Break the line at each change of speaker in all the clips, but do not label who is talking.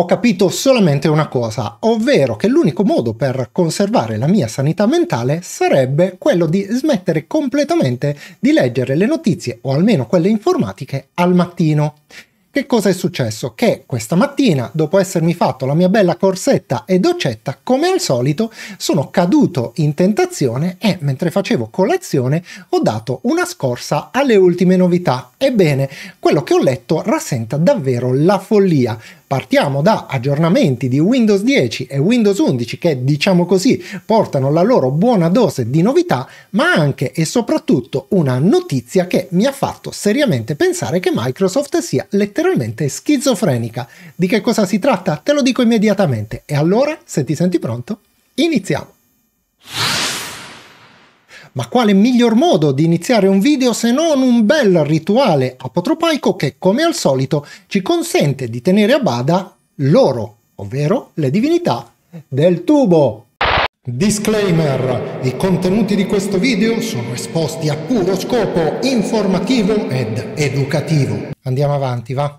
ho capito solamente una cosa, ovvero che l'unico modo per conservare la mia sanità mentale sarebbe quello di smettere completamente di leggere le notizie, o almeno quelle informatiche, al mattino. Che cosa è successo? Che questa mattina, dopo essermi fatto la mia bella corsetta e docetta, come al solito, sono caduto in tentazione e mentre facevo colazione ho dato una scorsa alle ultime novità. Ebbene, quello che ho letto rasenta davvero la follia. Partiamo da aggiornamenti di Windows 10 e Windows 11 che diciamo così portano la loro buona dose di novità, ma anche e soprattutto una notizia che mi ha fatto seriamente pensare che Microsoft sia letteralmente schizofrenica. Di che cosa si tratta? Te lo dico immediatamente. E allora, se ti senti pronto, iniziamo. Ma quale miglior modo di iniziare un video se non un bel rituale apotropaico che, come al solito, ci consente di tenere a bada loro, ovvero le divinità del tubo. Disclaimer, i contenuti di questo video sono esposti a puro scopo informativo ed educativo. Andiamo avanti, va?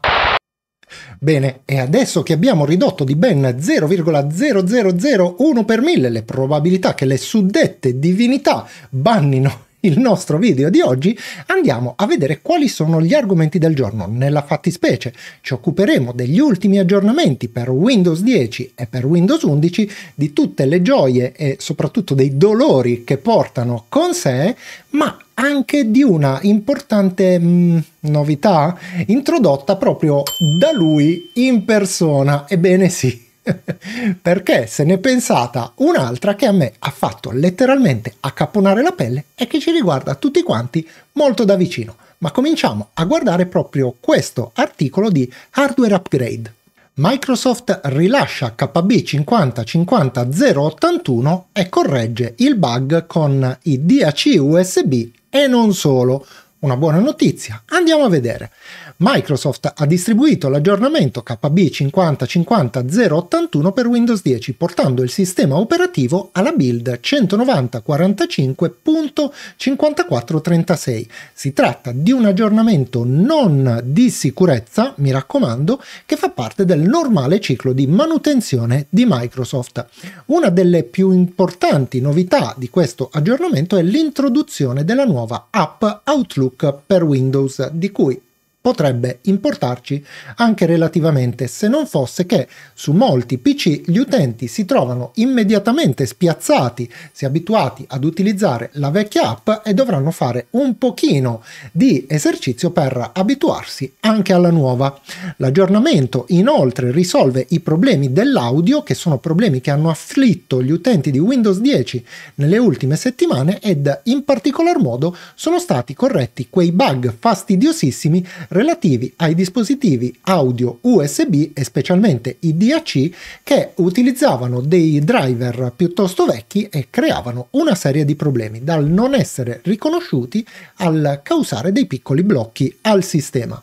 Bene, e adesso che abbiamo ridotto di ben 0,0001 per mille le probabilità che le suddette divinità bannino il nostro video di oggi andiamo a vedere quali sono gli argomenti del giorno. Nella fattispecie ci occuperemo degli ultimi aggiornamenti per Windows 10 e per Windows 11, di tutte le gioie e soprattutto dei dolori che portano con sé, ma anche di una importante mh, mm, novità introdotta proprio da lui in persona. Ebbene sì perché se ne è pensata un'altra che a me ha fatto letteralmente accapponare la pelle e che ci riguarda tutti quanti molto da vicino. Ma cominciamo a guardare proprio questo articolo di Hardware Upgrade. Microsoft rilascia KB 5050081 e corregge il bug con i DAC USB e non solo una buona notizia. Andiamo a vedere. Microsoft ha distribuito l'aggiornamento KB 5050081 per Windows 10, portando il sistema operativo alla build 190.45.5436. Si tratta di un aggiornamento non di sicurezza, mi raccomando, che fa parte del normale ciclo di manutenzione di Microsoft. Una delle più importanti novità di questo aggiornamento è l'introduzione della nuova app Outlook Outlook per Windows di cui potrebbe importarci anche relativamente se non fosse che su molti PC gli utenti si trovano immediatamente spiazzati si abituati ad utilizzare la vecchia app e dovranno fare un pochino di esercizio per abituarsi anche alla nuova. L'aggiornamento inoltre risolve i problemi dell'audio che sono problemi che hanno afflitto gli utenti di Windows 10 nelle ultime settimane ed in particolar modo sono stati corretti quei bug fastidiosissimi relativi ai dispositivi audio USB e specialmente i DAC che utilizzavano dei driver piuttosto vecchi e creavano una serie di problemi dal non essere riconosciuti al causare dei piccoli blocchi al sistema.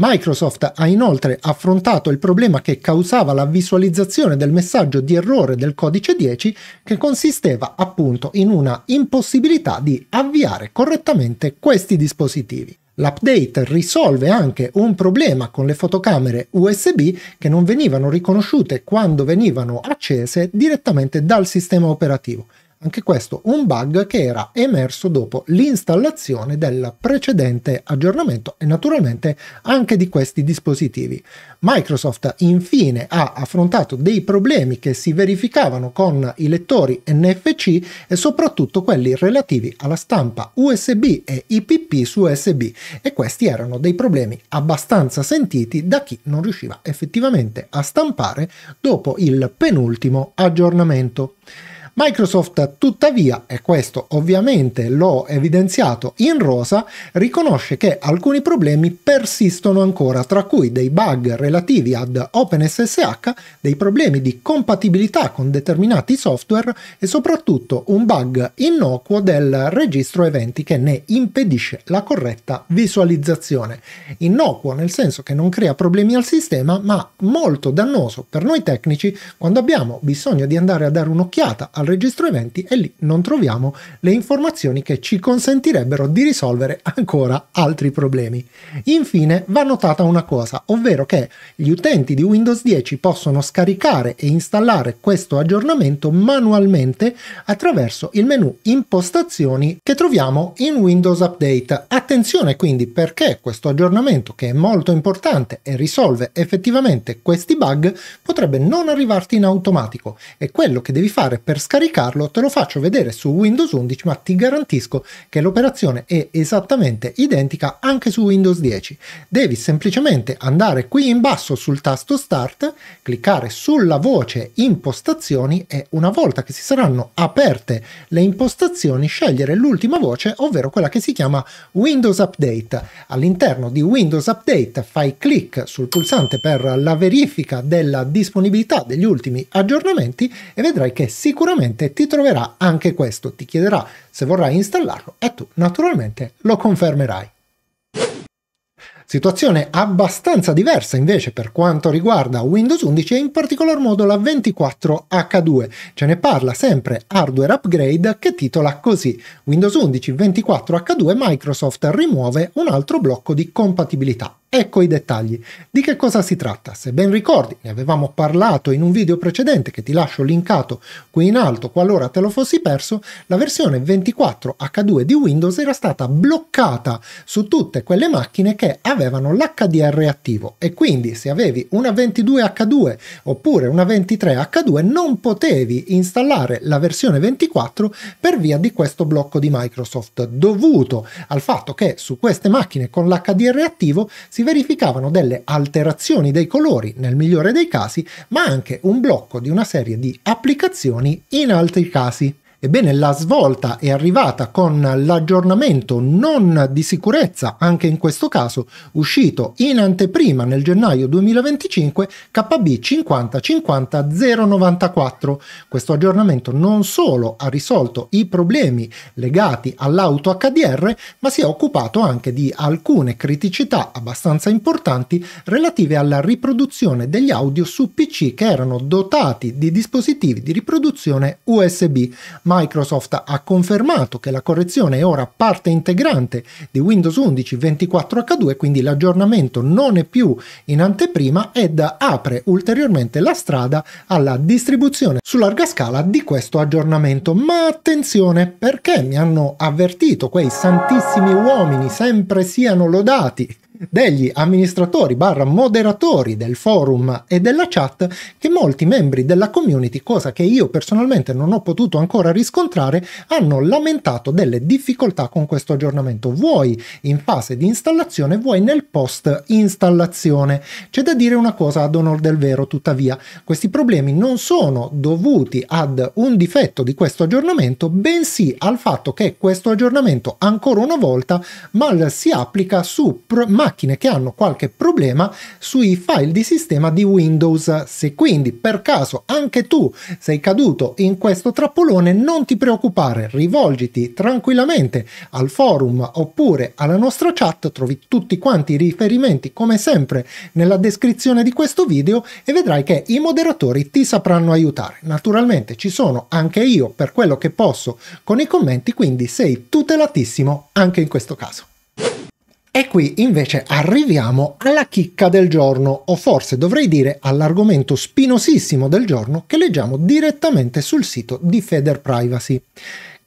Microsoft ha inoltre affrontato il problema che causava la visualizzazione del messaggio di errore del codice 10 che consisteva appunto in una impossibilità di avviare correttamente questi dispositivi. L'update risolve anche un problema con le fotocamere USB che non venivano riconosciute quando venivano accese direttamente dal sistema operativo. Anche questo un bug che era emerso dopo l'installazione del precedente aggiornamento e naturalmente anche di questi dispositivi. Microsoft infine ha affrontato dei problemi che si verificavano con i lettori NFC e soprattutto quelli relativi alla stampa USB e IPP su USB e questi erano dei problemi abbastanza sentiti da chi non riusciva effettivamente a stampare dopo il penultimo aggiornamento. Microsoft tuttavia, e questo ovviamente l'ho evidenziato in rosa, riconosce che alcuni problemi persistono ancora, tra cui dei bug relativi ad OpenSSH, dei problemi di compatibilità con determinati software e soprattutto un bug innocuo del registro eventi che ne impedisce la corretta visualizzazione. Innocuo nel senso che non crea problemi al sistema, ma molto dannoso per noi tecnici quando abbiamo bisogno di andare a dare un'occhiata al registro eventi e lì non troviamo le informazioni che ci consentirebbero di risolvere ancora altri problemi. Infine va notata una cosa, ovvero che gli utenti di Windows 10 possono scaricare e installare questo aggiornamento manualmente attraverso il menu impostazioni che troviamo in Windows Update. Attenzione quindi perché questo aggiornamento che è molto importante e risolve effettivamente questi bug potrebbe non arrivarti in automatico e quello che devi fare per scaricare scaricarlo, te lo faccio vedere su Windows 11, ma ti garantisco che l'operazione è esattamente identica anche su Windows 10. Devi semplicemente andare qui in basso sul tasto Start, cliccare sulla voce Impostazioni e una volta che si saranno aperte le impostazioni scegliere l'ultima voce, ovvero quella che si chiama Windows Update. All'interno di Windows Update fai clic sul pulsante per la verifica della disponibilità degli ultimi aggiornamenti e vedrai che sicuramente sicuramente ti troverà anche questo, ti chiederà se vorrai installarlo e tu naturalmente lo confermerai. Situazione abbastanza diversa invece per quanto riguarda Windows 11 e in particolar modo la 24H2. Ce ne parla sempre Hardware Upgrade che titola così Windows 11 24H2 Microsoft rimuove un altro blocco di compatibilità. Ecco i dettagli. Di che cosa si tratta? Se ben ricordi, ne avevamo parlato in un video precedente che ti lascio linkato qui in alto qualora te lo fossi perso, la versione 24H2 di Windows era stata bloccata su tutte quelle macchine che avevano avevano l'HDR attivo e quindi se avevi una 22H2 oppure una 23H2 non potevi installare la versione 24 per via di questo blocco di Microsoft dovuto al fatto che su queste macchine con l'HDR attivo si verificavano delle alterazioni dei colori nel migliore dei casi ma anche un blocco di una serie di applicazioni in altri casi. Ebbene, la svolta è arrivata con l'aggiornamento non di sicurezza, anche in questo caso uscito in anteprima nel gennaio 2025 KB 5050094. Questo aggiornamento non solo ha risolto i problemi legati all'auto HDR, ma si è occupato anche di alcune criticità abbastanza importanti relative alla riproduzione degli audio su PC che erano dotati di dispositivi di riproduzione USB Microsoft ha confermato che la correzione è ora parte integrante di Windows 11 24H2, quindi l'aggiornamento non è più in anteprima ed apre ulteriormente la strada alla distribuzione su larga scala di questo aggiornamento. Ma attenzione perché mi hanno avvertito quei santissimi uomini, sempre siano lodati degli amministratori barra moderatori del forum e della chat che molti membri della community, cosa che io personalmente non ho potuto ancora riscontrare, hanno lamentato delle difficoltà con questo aggiornamento, vuoi in fase di installazione, vuoi nel post installazione. C'è da dire una cosa ad onore del vero, tuttavia, questi problemi non sono dovuti ad un difetto di questo aggiornamento, bensì al fatto che questo aggiornamento ancora una volta mal si applica su pr- macchine che hanno qualche problema sui file di sistema di Windows. Se quindi per caso anche tu sei caduto in questo trappolone, non ti preoccupare, rivolgiti tranquillamente al forum oppure alla nostra chat, trovi tutti quanti i riferimenti come sempre nella descrizione di questo video e vedrai che i moderatori ti sapranno aiutare. Naturalmente ci sono anche io per quello che posso con i commenti, quindi sei tutelatissimo anche in questo caso. E qui invece arriviamo alla chicca del giorno, o forse dovrei dire all'argomento spinosissimo del giorno che leggiamo direttamente sul sito di Feder Privacy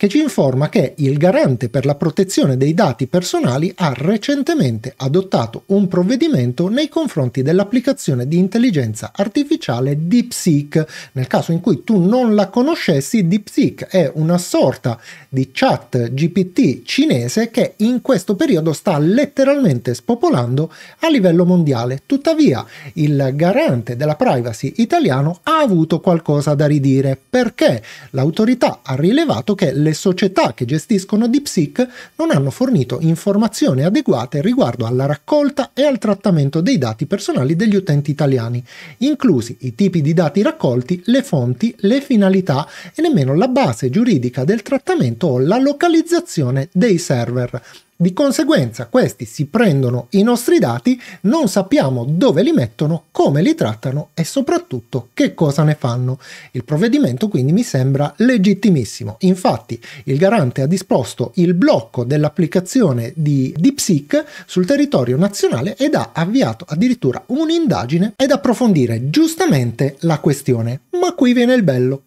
che ci informa che il garante per la protezione dei dati personali ha recentemente adottato un provvedimento nei confronti dell'applicazione di intelligenza artificiale DeepSeek. Nel caso in cui tu non la conoscessi, DeepSeek è una sorta di chat GPT cinese che in questo periodo sta letteralmente spopolando a livello mondiale. Tuttavia, il garante della privacy italiano ha avuto qualcosa da ridire perché l'autorità ha rilevato che le le società che gestiscono DeepSeek non hanno fornito informazioni adeguate riguardo alla raccolta e al trattamento dei dati personali degli utenti italiani, inclusi i tipi di dati raccolti, le fonti, le finalità e nemmeno la base giuridica del trattamento o la localizzazione dei server. Di conseguenza questi si prendono i nostri dati, non sappiamo dove li mettono, come li trattano e soprattutto che cosa ne fanno. Il provvedimento quindi mi sembra legittimissimo. Infatti il garante ha disposto il blocco dell'applicazione di DeepSeek sul territorio nazionale ed ha avviato addirittura un'indagine ed approfondire giustamente la questione. Ma qui viene il bello.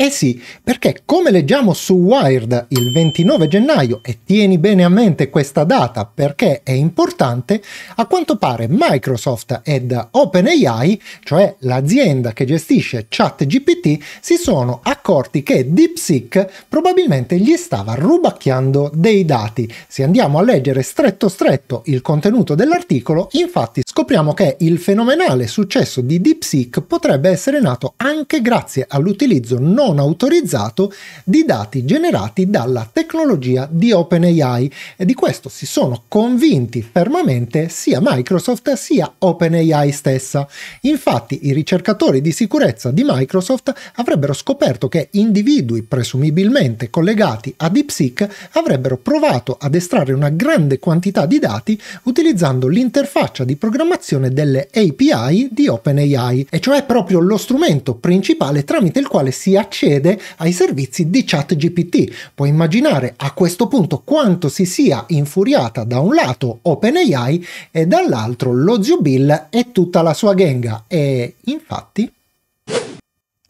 Eh sì, perché come leggiamo su Wired il 29 gennaio, e tieni bene a mente questa data perché è importante, a quanto pare Microsoft ed OpenAI, cioè l'azienda che gestisce ChatGPT, si sono accorti che DeepSeek probabilmente gli stava rubacchiando dei dati. Se andiamo a leggere stretto stretto il contenuto dell'articolo, infatti scopriamo che il fenomenale successo di DeepSeek potrebbe essere nato anche grazie all'utilizzo non non autorizzato di dati generati dalla tecnologia di OpenAI e di questo si sono convinti fermamente sia Microsoft sia OpenAI stessa. Infatti i ricercatori di sicurezza di Microsoft avrebbero scoperto che individui presumibilmente collegati a DeepSeek avrebbero provato ad estrarre una grande quantità di dati utilizzando l'interfaccia di programmazione delle API di OpenAI, e cioè proprio lo strumento principale tramite il quale si accede accede ai servizi di ChatGPT. Puoi immaginare a questo punto quanto si sia infuriata da un lato OpenAI e dall'altro lo zio Bill e tutta la sua ganga. E infatti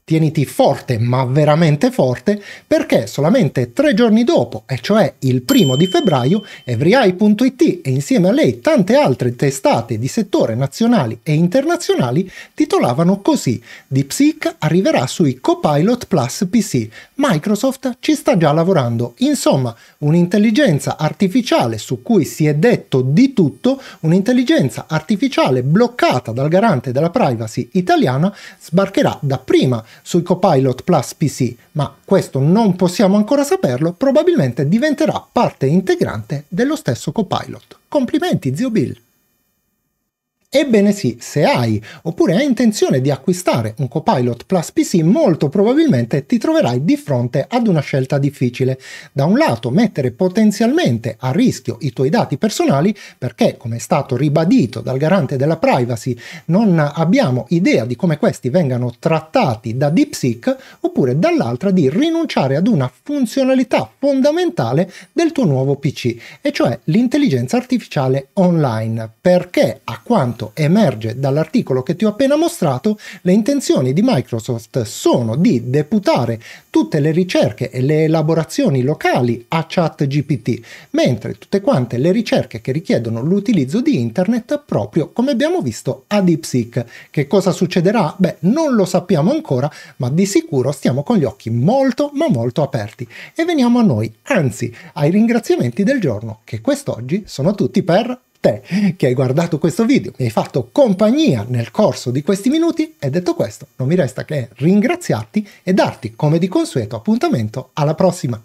tieniti forte ma veramente forte perché solamente tre giorni dopo, e cioè il primo di febbraio, EveryEye.it e insieme a lei tante altre testate di settore nazionali e internazionali titolavano così DeepSeek arriverà sui Copilot Plus PC, Microsoft ci sta già lavorando, insomma un'intelligenza artificiale su cui si è detto di tutto, un'intelligenza artificiale bloccata dal garante della privacy italiana sbarcherà dapprima sui Copilot Plus PC, ma questo non possiamo ancora saperlo, probabilmente diventerà parte integrante dello stesso Copilot. Complimenti, zio Bill! Ebbene sì, se hai oppure hai intenzione di acquistare un Copilot Plus PC, molto probabilmente ti troverai di fronte ad una scelta difficile. Da un lato mettere potenzialmente a rischio i tuoi dati personali perché, come è stato ribadito dal garante della privacy, non abbiamo idea di come questi vengano trattati da DeepSeek, oppure dall'altra di rinunciare ad una funzionalità fondamentale del tuo nuovo PC, e cioè l'intelligenza artificiale online, perché a quanto quanto esatto. emerge dall'articolo che ti ho appena mostrato, le intenzioni di Microsoft sono di deputare tutte le ricerche e le elaborazioni locali a ChatGPT, mentre tutte quante le ricerche che richiedono l'utilizzo di internet proprio come abbiamo visto a DeepSeek. Che cosa succederà? Beh, non lo sappiamo ancora, ma di sicuro stiamo con gli occhi molto ma molto aperti. E veniamo a noi, anzi, ai ringraziamenti del giorno, che quest'oggi sono tutti per te che hai guardato questo video, mi hai fatto compagnia nel corso di questi minuti e detto questo non mi resta che ringraziarti e darti come di consueto appuntamento alla prossima.